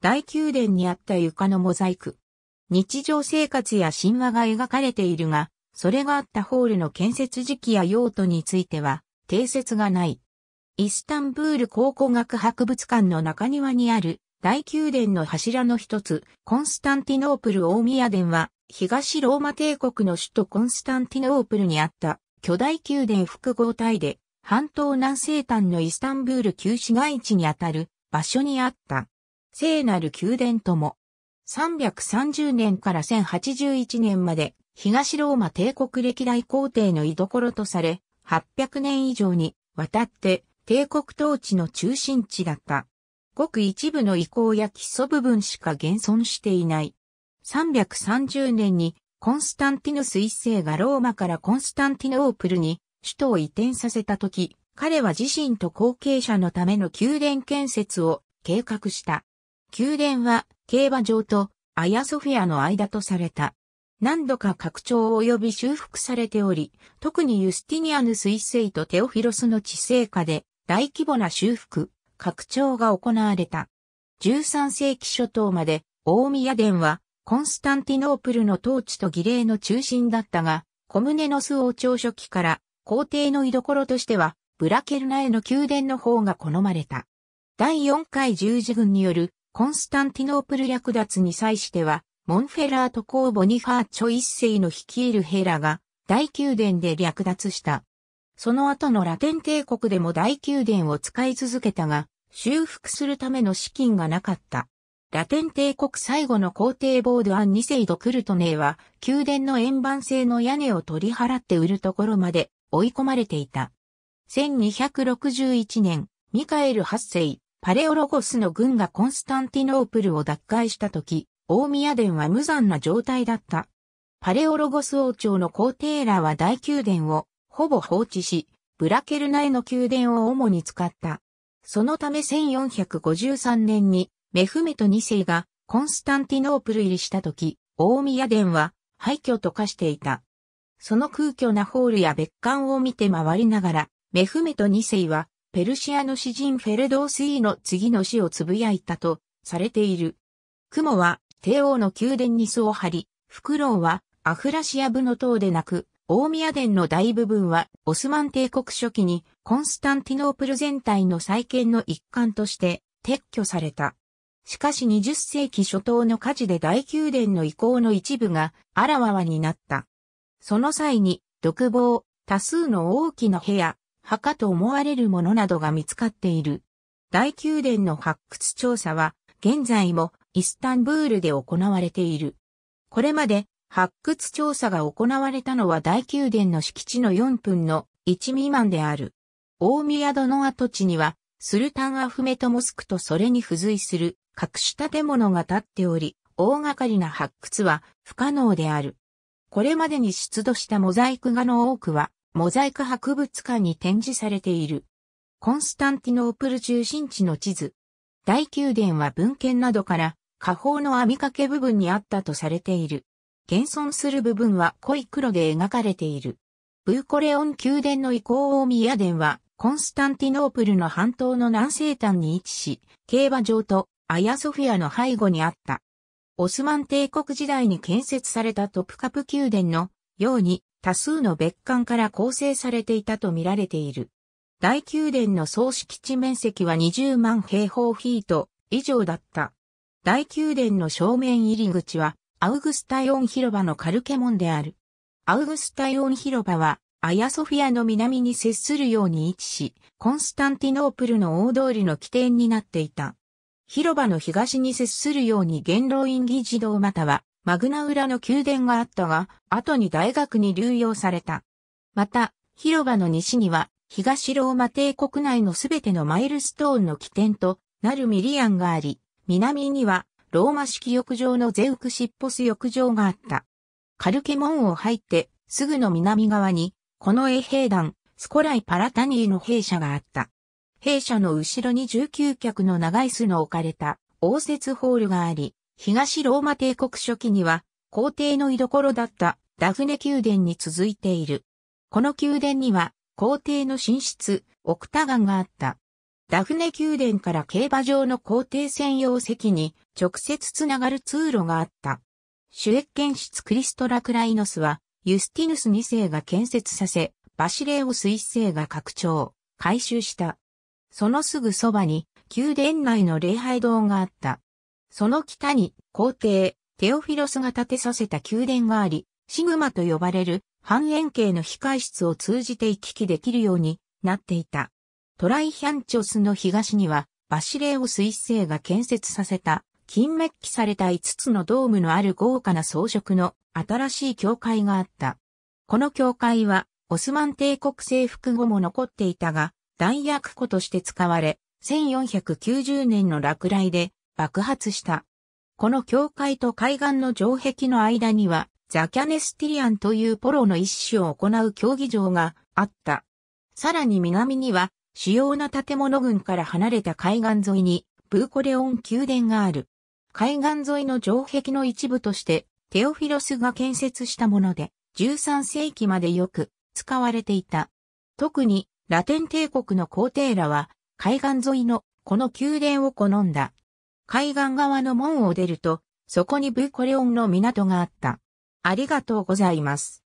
大宮殿にあった床のモザイク。日常生活や神話が描かれているが、それがあったホールの建設時期や用途については、定説がない。イスタンブール考古学博物館の中庭にある大宮殿の柱の一つ、コンスタンティノープル大宮殿は、東ローマ帝国の首都コンスタンティノープルにあった巨大宮殿複合体で、半島南西端のイスタンブール旧市街地にあたる場所にあった。聖なる宮殿とも、330年から1081年まで、東ローマ帝国歴代皇帝の居所とされ、800年以上にわたって帝国統治の中心地だった。ごく一部の遺構や基礎部分しか現存していない。330年にコンスタンティヌス一世がローマからコンスタンティノープルに首都を移転させた時、彼は自身と後継者のための宮殿建設を計画した。宮殿は競馬場とアヤソフィアの間とされた。何度か拡張及び修復されており、特にユスティニアヌス一世とテオフィロスの治世下で大規模な修復、拡張が行われた。13世紀初頭まで大宮殿はコンスタンティノープルの統治と儀礼の中心だったが、コムネノス王朝初期から皇帝の居所としてはブラケルナへの宮殿の方が好まれた。第4回十字軍によるコンスタンティノープル略奪に際しては、モンフェラート公ボニファーチョ一世の率いるヘラが大宮殿で略奪した。その後のラテン帝国でも大宮殿を使い続けたが、修復するための資金がなかった。ラテン帝国最後の皇帝ボードアン2世ドクルトネーは、宮殿の円盤製の屋根を取り払って売るところまで追い込まれていた。1261年、ミカエル8世、パレオロゴスの軍がコンスタンティノープルを奪回した時、大宮殿は無残な状態だった。パレオロゴス王朝の皇帝らは大宮殿をほぼ放置し、ブラケルナへの宮殿を主に使った。そのため1453年にメフメト2世がコンスタンティノープル入りした時、大宮殿は廃墟と化していた。その空虚なホールや別館を見て回りながら、メフメト2世はペルシアの詩人フェルドースイの次の詩をつぶやいたとされている。雲は帝王の宮殿に巣を張り、フクロウはアフラシア部の塔でなく、大宮殿の大部分はオスマン帝国初期にコンスタンティノープル全体の再建の一環として撤去された。しかし20世紀初頭の火事で大宮殿の遺構の一部があらわわになった。その際に、独房、多数の大きな部屋、墓と思われるものなどが見つかっている。大宮殿の発掘調査は、現在もイスタンブールで行われている。これまで発掘調査が行われたのは大宮殿の敷地の4分の1未満である。大宮殿の跡地には、スルタンアフメトモスクとそれに付随する各種建物が建っており、大掛かりな発掘は不可能である。これまでに出土したモザイク画の多くは、モザイク博物館に展示されている。コンスタンティノープル中心地の地図。大宮殿は文献などから下方の網掛け部分にあったとされている。現存する部分は濃い黒で描かれている。ブーコレオン宮殿の遺構大宮殿はコンスタンティノープルの半島の南西端に位置し、競馬場とアヤソフィアの背後にあった。オスマン帝国時代に建設されたトプカプ宮殿のように多数の別館から構成されていたと見られている。大宮殿の総敷地面積は20万平方フィート以上だった。大宮殿の正面入り口は、アウグスタイオン広場のカルケモンである。アウグスタイオン広場は、アヤソフィアの南に接するように位置し、コンスタンティノープルの大通りの起点になっていた。広場の東に接するように元老院議事堂またはマグナウラの宮殿があったが、後に大学に流用された。また、広場の西には、東ローマ帝国内のすべてのマイルストーンの起点となるミリアンがあり、南には、ローマ式浴場のゼウクシッポス浴場があった。カルケ門を入って、すぐの南側に、この衛兵団、スコライ・パラタニーの兵舎があった。兵舎の後ろに19脚の長い巣の置かれた応接ホールがあり、東ローマ帝国初期には皇帝の居所だったダフネ宮殿に続いている。この宮殿には皇帝の寝室、オクタガンがあった。ダフネ宮殿から競馬場の皇帝専用席に直接つながる通路があった。主役建室クリストラクライノスはユスティヌス2世が建設させ、バシレオス1世が拡張、改修した。そのすぐそばに宮殿内の礼拝堂があった。その北に皇帝、テオフィロスが建てさせた宮殿があり、シグマと呼ばれる半円形の控え室を通じて行き来できるようになっていた。トライヒャンチョスの東には、バシレオ一星が建設させた、金メッキされた5つのドームのある豪華な装飾の新しい教会があった。この教会は、オスマン帝国征服後も残っていたが、弾薬庫として使われ、1490年の落雷で爆発した。この教会と海岸の城壁の間には、ザ・キャネスティリアンというポロの一種を行う競技場があった。さらに南には、主要な建物群から離れた海岸沿いに、ブーコレオン宮殿がある。海岸沿いの城壁の一部として、テオフィロスが建設したもので、13世紀までよく使われていた。特に、ラテン帝国の皇帝らは、海岸沿いのこの宮殿を好んだ。海岸側の門を出ると、そこにブーコレオンの港があった。ありがとうございます。